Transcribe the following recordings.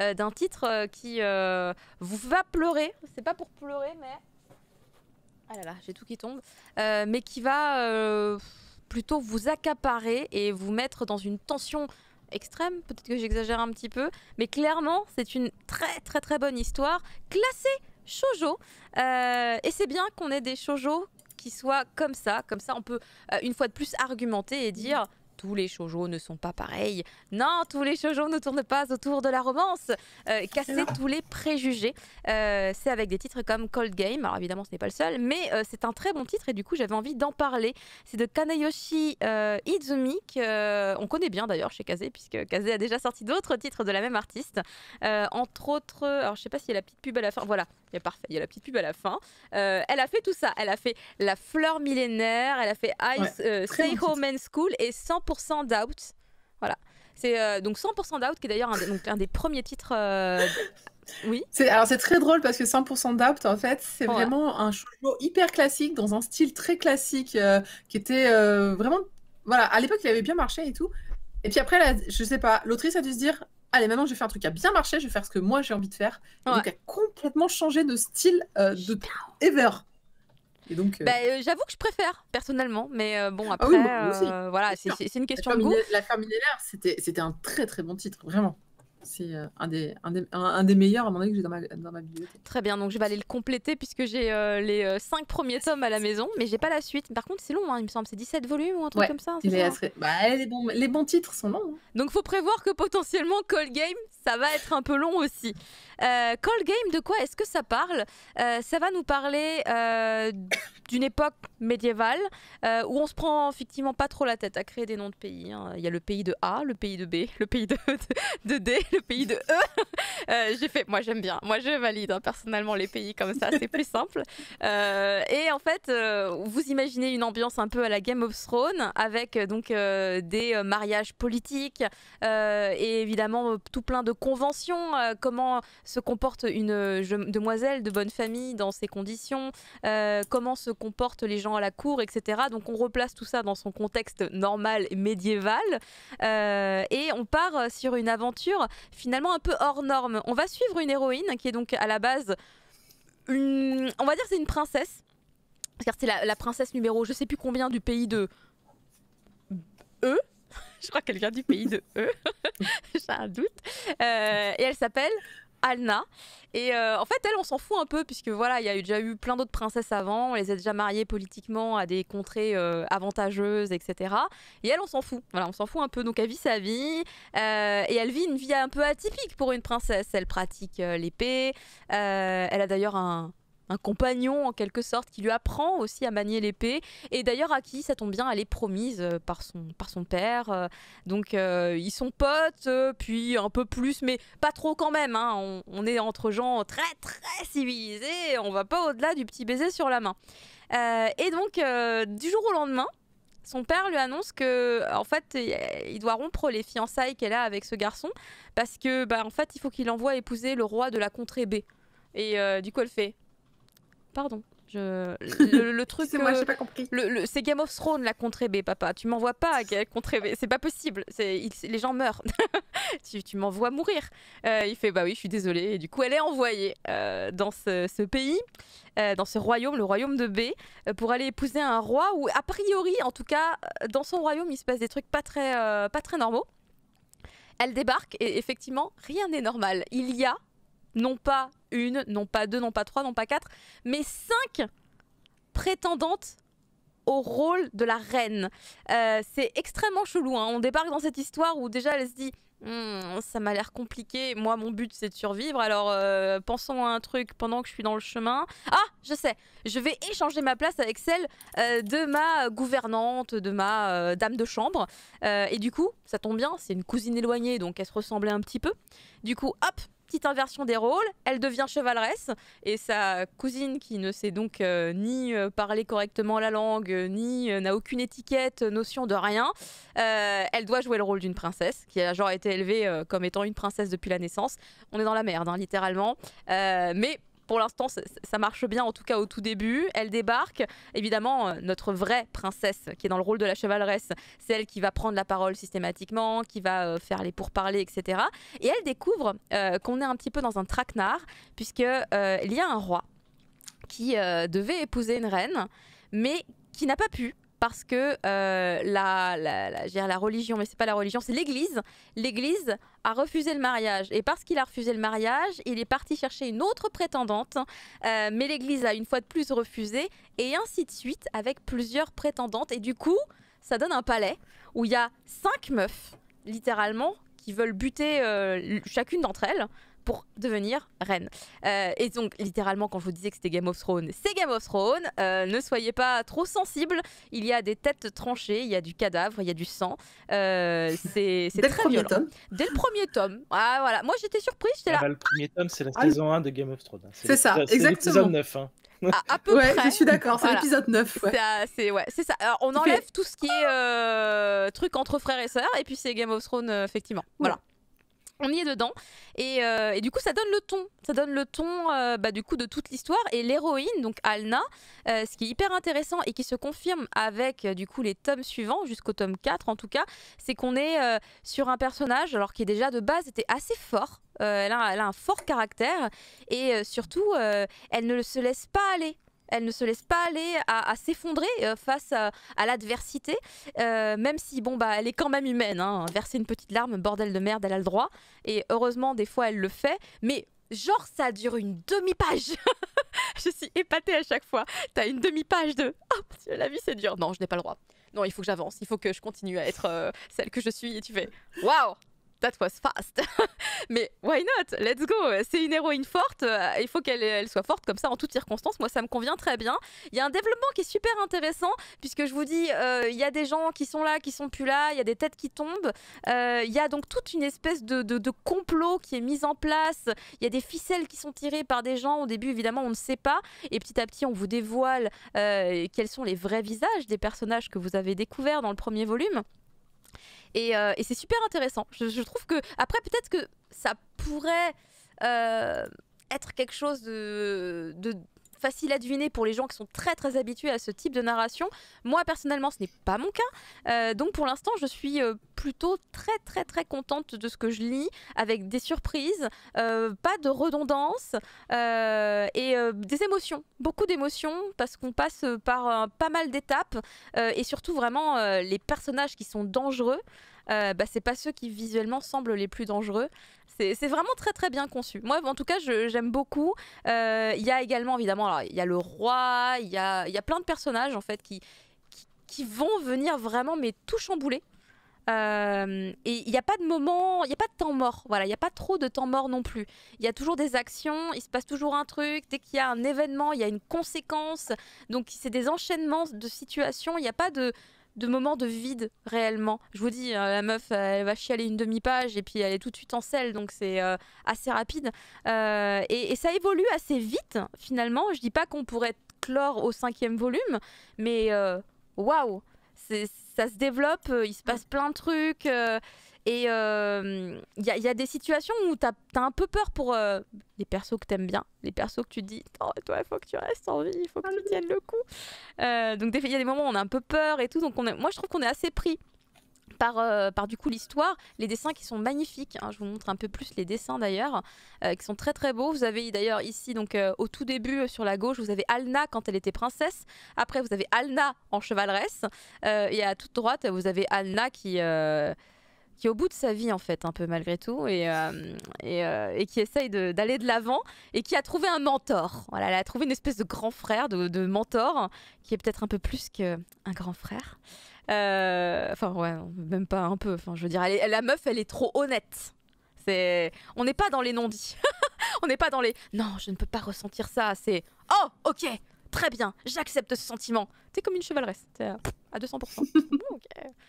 Euh, d'un titre euh, qui euh, vous va pleurer. C'est pas pour pleurer, mais. Ah là là, j'ai tout qui tombe. mais qui va plutôt vous accaparer et vous mettre dans une tension extrême, peut-être que j'exagère un petit peu, mais clairement, c'est une très très très bonne histoire, classée shoujo. et c'est bien qu'on ait des shoujo qui soient comme ça, comme ça on peut une fois de plus argumenter et dire tous les shoujo ne sont pas pareils. Non, tous les shoujo ne tournent pas autour de la romance. Euh, casser tous les préjugés. Euh, c'est avec des titres comme Cold Game. Alors évidemment, ce n'est pas le seul, mais euh, c'est un très bon titre et du coup, j'avais envie d'en parler. C'est de Kanayoshi Izumi, qu'on connaît bien d'ailleurs chez Kaze, puisque Kaze a déjà sorti d'autres titres de la même artiste. entre autres, alors je sais pas s'il y a la petite pub à la fin. Voilà, il y a parfait, il y a la petite pub à la fin. elle a fait tout ça. Elle a fait La Fleur Millénaire, elle a fait Ice, ouais, School et 100% 100% d'Out. Voilà. C'est euh, donc 100% d'Out, qui est d'ailleurs un, un, des premiers titres. Euh, oui Oui. Alors c'est très drôle parce que 100% d'Out, en fait, c'est vraiment un show hyper classique, dans un style très classique, euh, qui était vraiment. Voilà, à l'époque, il avait bien marché et tout. Et puis après, là, je sais pas, l'autrice a dû se dire allez, maintenant je vais faire un truc qui a bien marché, je vais faire ce que moi j'ai envie de faire. Donc, elle a complètement changé de style de ever. Euh, bah, euh, j'avoue que je préfère personnellement, mais euh, bon ah après, voilà, c'est une question de goût. La Femme c'était c'était un très très bon titre, vraiment c'est euh, un des, un, des, un, des, meilleurs à mon avis que j'ai dans ma, dans ma, bibliothèque. Très bien, donc je vais aller le compléter puisque j'ai euh, les 5 euh, premiers tomes à la maison, mais j'ai pas la suite. Par contre, c'est long, hein, il me semble, c'est 17 volumes ou un truc comme ça. Hein. Bah, les, bons, titres sont longs. Hein. Donc faut prévoir que potentiellement Call Game, ça va être un peu long aussi. Call Game, de quoi est-ce que ça parle Ça va nous parler d'une époque médiévale où on se prend effectivement pas trop la tête à créer des noms de pays. Hein. Il y a le pays de A, le pays de B, le pays de, de D le pays de E. Euh, j'ai fait, moi j'aime bien, moi je valide hein, personnellement les pays comme ça, c'est plus simple. Euh, et en fait, euh, vous imaginez une ambiance un peu à la Game of Thrones avec donc des mariages politiques et évidemment tout plein de conventions. comment se comporte une demoiselle de bonne famille dans ces conditions Comment se comportent les gens à la cour, etc. Donc on replace tout ça dans son contexte normal et médiéval et on part sur une aventure finalement un peu hors norme. On va suivre une héroïne qui est donc à la base une... On va dire c'est une princesse. Car c'est la, princesse numéro je sais plus combien du pays de... E Je crois qu'elle vient du pays de E. J'ai un doute. Euh, et elle s'appelle Alna. Et euh, en fait, elle, on s'en fout un peu, puisque voilà, il y a eu, déjà eu plein d'autres princesses avant, on les a déjà mariées politiquement à des contrées euh, avantageuses, etc. Et elle, on s'en fout. Voilà, on s'en fout un peu. Donc, elle vit sa vie, euh, et elle vit une vie un peu atypique pour une princesse. Elle pratique l'épée, elle a d'ailleurs un, un compagnon en quelque sorte qui lui apprend aussi à manier l'épée et d'ailleurs à qui ça tombe bien elle est promise euh, par son, par son père euh. donc euh, ils sont potes puis un peu plus mais pas trop quand même hein. on, est entre gens très très civilisés on va pas au-delà du petit baiser sur la main et donc du jour au lendemain son père lui annonce que en fait il doit rompre les fiançailles qu'elle a avec ce garçon parce que bah, en fait il faut qu'il envoie épouser le roi de la contrée B et du coup elle fait Pardon. Je... Le, truc. c'est moi, j'ai euh, pas compris. Le, C'est Game of Thrones la contrée B, papa. Tu m'envoies pas à contrée B. C'est pas possible. Les gens meurent. tu, tu m'envoies mourir. Euh, il fait Bah oui, je suis désolée Et du coup, elle est envoyée euh, dans ce, pays, dans ce royaume, le royaume de B, pour aller épouser un roi où, a priori, en tout cas, dans son royaume, il se passe des trucs pas très, pas très normaux. Elle débarque et effectivement, rien n'est normal. Il y a non pas une, non pas deux, non pas trois, non pas quatre, mais cinq prétendantes au rôle de la reine. Euh, c'est extrêmement chelou. Hein. On débarque dans cette histoire où déjà elle se dit hum, ça m'a l'air compliqué. Moi, mon but, c'est de survivre. Alors, euh, pensons à un truc pendant que je suis dans le chemin. Ah, je sais. Je vais échanger ma place avec celle euh, de ma gouvernante, de ma dame de chambre. et du coup, ça tombe bien, c'est une cousine éloignée, donc elle se ressemblait un petit peu. Du coup, hop, petite inversion des rôles, elle devient chevaleresse, et sa cousine, qui ne sait donc euh, ni euh, parler correctement la langue, euh, ni n'a aucune étiquette, notion de rien, elle doit jouer le rôle d'une princesse, qui a genre été élevée comme étant une princesse depuis la naissance. On est dans la merde, hein, littéralement. mais pour l'instant, ça marche bien, en tout cas au tout début. Elle débarque. Évidemment, euh, notre vraie princesse, qui est dans le rôle de la chevaleresse, celle qui va prendre la parole systématiquement, qui va euh, faire les pourparlers, etc. Et elle découvre euh, qu'on est un petit peu dans un traquenard, puisque il y a un roi qui devait épouser une reine, mais qui n'a pas pu parce que la, la, la, religion, mais c'est pas la religion, c'est l'Église. L'Église a refusé le mariage. Et parce qu'il a refusé le mariage, il est parti chercher une autre prétendante, euh, mais l'Église a une fois de plus refusé, et ainsi de suite, avec plusieurs prétendantes. Et du coup, ça donne un palais où il y a cinq meufs, littéralement, qui veulent buter euh, chacune d'entre elles devenir reine. Euh, et donc, littéralement, quand je vous disais que c'était Game of Thrones, c'est Game of Thrones. Euh, ne soyez pas trop sensible Il y a des têtes tranchées, il y a du cadavre, il y a du sang. Euh, c'est très violent. Dès le premier tome. Ah voilà. Moi, j'étais surprise. Ah là. Bah, le premier tome, c'est la ah. saison 1 de Game of Thrones. Hein. C'est ça, exactement. 9. Hein. À, peu près. Je suis d'accord, c'est l'épisode 9. C'est ça. on enlève tout ce qui est truc entre frères et sœurs, et puis c'est Game of Thrones, effectivement. Voilà on y est dedans. Euh, et, du coup, ça donne le ton. Ça donne le ton euh, bah, du coup de toute l'histoire. Et l'héroïne, donc Alna, euh, ce qui est hyper intéressant et qui se confirme avec du coup les tomes suivants, jusqu'au tome 4 en tout cas, c'est qu'on est, sur un personnage, alors qui est déjà de base était assez fort. elle, a, un fort caractère. Et surtout, elle ne se laisse pas aller elle ne se laisse pas aller à, s'effondrer euh, face à, l'adversité, euh, même si bon bah elle est quand même humaine. Hein. Verser une petite larme, bordel de merde, elle a le droit. Et heureusement des fois elle le fait, mais genre ça dure une demi-page. je suis épatée à chaque fois. T'as une demi-page de ah la vie c'est dur. Non, je n'ai pas le droit. Non, il faut que j'avance, il faut que je continue à être euh, celle que je suis. Et tu fais waouh, that was fast. mais why not Let's go. C'est une héroïne forte. Euh, il faut qu'elle soit forte comme ça en toutes circonstances. Moi, ça me convient très bien. Il y a un développement qui est super intéressant puisque je vous dis, euh, il y a des gens qui sont là, qui sont plus là. Il y a des têtes qui tombent. Euh, il y a donc toute une espèce de, complot qui est mise en place. Il y a des ficelles qui sont tirées par des gens. Au début, évidemment, on ne sait pas. Et petit à petit, on vous dévoile quels sont les vrais visages des personnages que vous avez découverts dans le premier volume. Euh, et, c'est super intéressant. Je, trouve que, après, peut-être que ça pourrait euh, être quelque chose de, facile à deviner pour les gens qui sont très très habitués à ce type de narration. Moi personnellement, ce n'est pas mon cas. Euh, donc pour l'instant, je suis plutôt très très très contente de ce que je lis, avec des surprises, euh, pas de redondance euh, et euh, des émotions, beaucoup d'émotions parce qu'on passe par pas mal d'étapes et surtout vraiment les personnages qui sont dangereux, bah, c'est pas ceux qui visuellement semblent les plus dangereux. C'est vraiment très très bien conçu. Moi, en tout cas, j'aime beaucoup. Il y a également, évidemment, il y a le roi, il y a, y a plein de personnages en fait qui, qui, qui vont venir vraiment mais tout chambouler. Euh, et il n'y a pas de moment, il n'y a pas de temps mort. Voilà, il n'y a pas trop de temps mort non plus. Il y a toujours des actions, il se passe toujours un truc. Dès qu'il y a un événement, il y a une conséquence. Donc c'est des enchaînements de situations. Il n'y a pas de de moment de vide réellement. Je vous dis, euh, la meuf, elle va chialer une demi-page et puis elle est tout de suite en selle, donc c'est euh, assez rapide. et, ça évolue assez vite, finalement. Je dis pas qu'on pourrait clore au cinquième volume, mais waouh c'est ça se développe, euh, il se passe plein de trucs. Euh, et il euh, y, a des situations où t'as as un peu peur pour les persos que t'aimes bien, les persos que tu dis, oh, toi, il faut que tu restes en vie, il faut que tu ah, tiennes le coup. Euh, donc, il y a des moments où on a un peu peur et tout. Donc, on moi, je trouve qu'on est assez pris euh, par, du coup l'histoire, les dessins qui sont magnifiques. Hein. Je vous montre un peu plus les dessins d'ailleurs, euh, qui sont très très beaux. Vous avez d'ailleurs ici, donc euh, au tout début sur la gauche, vous avez Alna quand elle était princesse. Après, vous avez Alna en chevaleresse. et à toute droite, vous avez Alna qui qui est au bout de sa vie en fait un peu malgré tout et, et, qui essaye d'aller de l'avant et qui a trouvé un mentor. Voilà, elle a trouvé une espèce de grand frère, de mentor qui est peut-être un peu plus qu'un grand frère. Euh, enfin, ouais, même pas un peu. Enfin, je veux dire, la meuf, elle est trop honnête. C'est, on n'est pas dans les non-dits. on n'est pas dans les. Non, je ne peux pas ressentir ça. C'est. Oh, ok, très bien, j'accepte ce sentiment. T'es comme une chevaleresse. T'es à, 200%. Ok,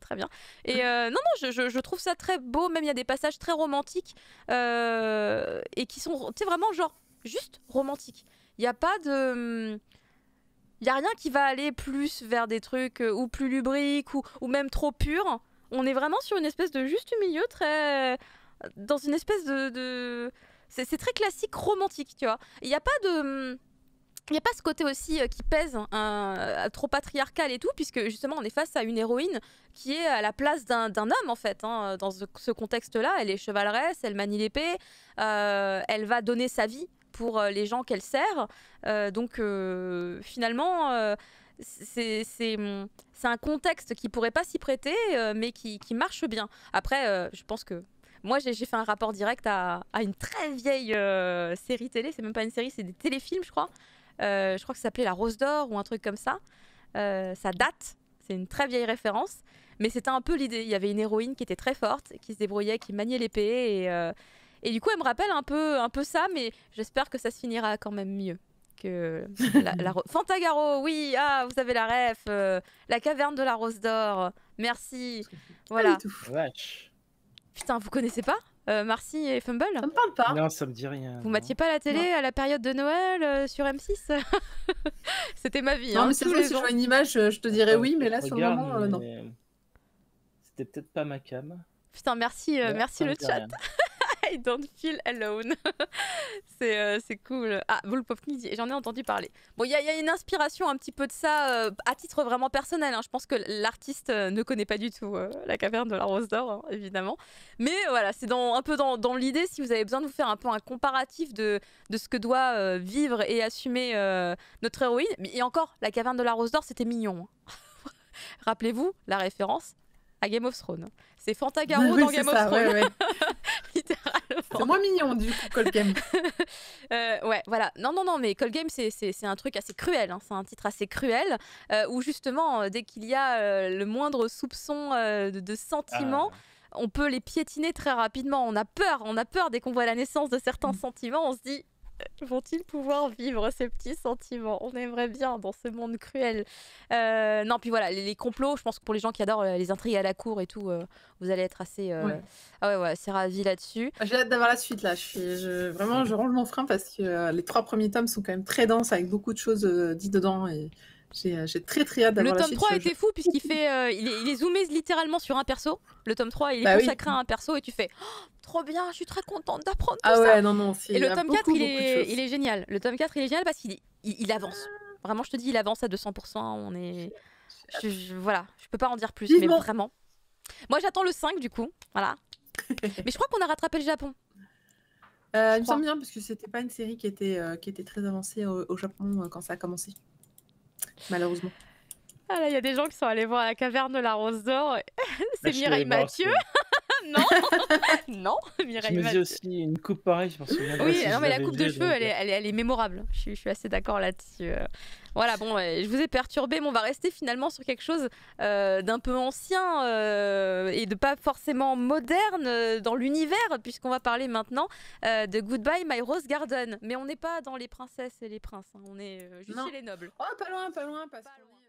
très bien. Et euh, non, non, je, trouve ça très beau. Même il y a des passages très romantiques euh, et qui sont, vraiment genre juste romantiques. Il n'y a pas de hum, il n'y a rien qui va aller plus vers des trucs euh, ou plus lubriques ou, même trop purs. On est vraiment sur une espèce de juste milieu très. dans une espèce de. C'est très classique romantique, tu vois. Il n'y a pas de. Hmm, il n'y a pas ce côté aussi euh, qui pèse, hein, euh, trop patriarcal et tout, puisque justement on est face à une héroïne qui est à la place d'un homme en fait. Hein, dans ce, contexte-là, elle est chevaleresse, elle manie l'épée, elle va donner sa vie pour euh, les gens qu'elle sert. Euh, donc euh, finalement, c'est un contexte qui pourrait pas s'y prêter, mais qui, marche bien. Après, je pense que moi, j'ai fait un rapport direct à, une très vieille série télé. C'est même pas une série, c'est des téléfilms, je crois. je crois que ça s'appelait La Rose d'Or ou un truc comme ça. ça date. C'est une très vieille référence. Mais c'était un peu l'idée. Il y avait une héroïne qui était très forte, qui se débrouillait, qui maniait l'épée. Et, et du coup, elle me rappelle un peu, un peu ça, mais j'espère que ça se finira quand même mieux. Que la, Fantagaro, oui, ah, vous avez la ref, euh, la caverne de la Rose d'Or, merci. Voilà. Putain, vous connaissez pas Merci euh, Marcy et Fumble Ça me parle pas. Non, ça me dit rien. Vous mettiez pas la télé à la période de Noël euh, sur M6 C'était ma vie. Non, hein, mais si je vois une image, je te dirais oui, mais là, sur le moment, non. C'était peut-être pas ma cam. Putain, merci, merci le chat. I don't feel alone. Euh, c'est cool. Ah, Volpovkny, j'en ai entendu parler. Bon, il y, y, a une inspiration un petit peu de ça euh, à titre vraiment personnel. Hein. Je pense que l'artiste euh, ne connaît pas du tout la caverne de la Rose d'Or, hein, évidemment. Mais voilà, c'est un peu dans, dans l'idée, si vous avez besoin de vous faire un peu un comparatif de, de ce que doit vivre et assumer notre héroïne. Et encore, la caverne de la Rose d'Or, c'était mignon. Hein. Rappelez-vous la référence à Game of Thrones. C'est Fantagaro bah dans Game of Thrones. C'est moins mignon, du coup, Game. Euh, ouais, voilà. Non, non, non, mais Call Game, c'est un truc assez cruel. Hein. C'est un titre assez cruel euh, où, justement, euh, dès qu'il y a le moindre soupçon de, sentiment. Ah. on peut les piétiner très rapidement. On a peur, on a peur dès qu'on voit la naissance de certains mmh. sentiments. On se dit vont-ils pouvoir vivre ces petits sentiments On aimerait bien dans ce monde cruel. Euh, non, puis voilà, les, complots, je pense que pour les gens qui adorent euh, les intrigues à la cour et tout, euh, vous allez être assez. Ah ravis c'est ravi là-dessus. Ah, j'ai hâte d'avoir la suite là. Je, vraiment, je range mon frein parce que les trois premiers tomes sont quand même très denses avec beaucoup de choses dites dedans et. Euh, j'ai très très hâte d'avoir Le tome 3 était fou puisqu'il fait, euh, il, est, zoomé littéralement sur un perso. Le tome 3, il est bah consacré à un perso et tu fais oh, trop bien, je suis très contente d'apprendre ah tout ouais, ça. Non, non, et le tome 4, il est, il est, génial. Le tome 4, il est génial parce qu'il il, avance. Vraiment, je te dis, il avance à 200%. On est, je, voilà, je peux pas en dire plus, mais vraiment. Moi, j'attends le 5 du coup, voilà. mais je crois qu'on a rattrapé le Japon. Euh, il me semble bien parce que c'était pas une série qui était, euh, qui était très avancée au Japon quand ça a commencé malheureusement. Ah là, il y a des gens qui sont allés voir la caverne de la Rose d'Or. c'est bah, Mireille Mathieu non, non, Mireille. Je me dis aussi une coupe pareille. Je pense oui, mais la coupe de cheveux, elle est, elle, est, elle est, mémorable. Je suis, je suis assez d'accord là-dessus. Euh. Voilà, bon, euh, je vous ai perturbé, mais on va rester finalement sur quelque chose euh, d'un peu ancien et de pas forcément moderne dans l'univers, puisqu'on va parler maintenant de Goodbye My Rose Garden. Mais on n'est pas dans les princesses et les princes, hein. on est juste chez les nobles. Oh, pas loin, pas loin, pas loin.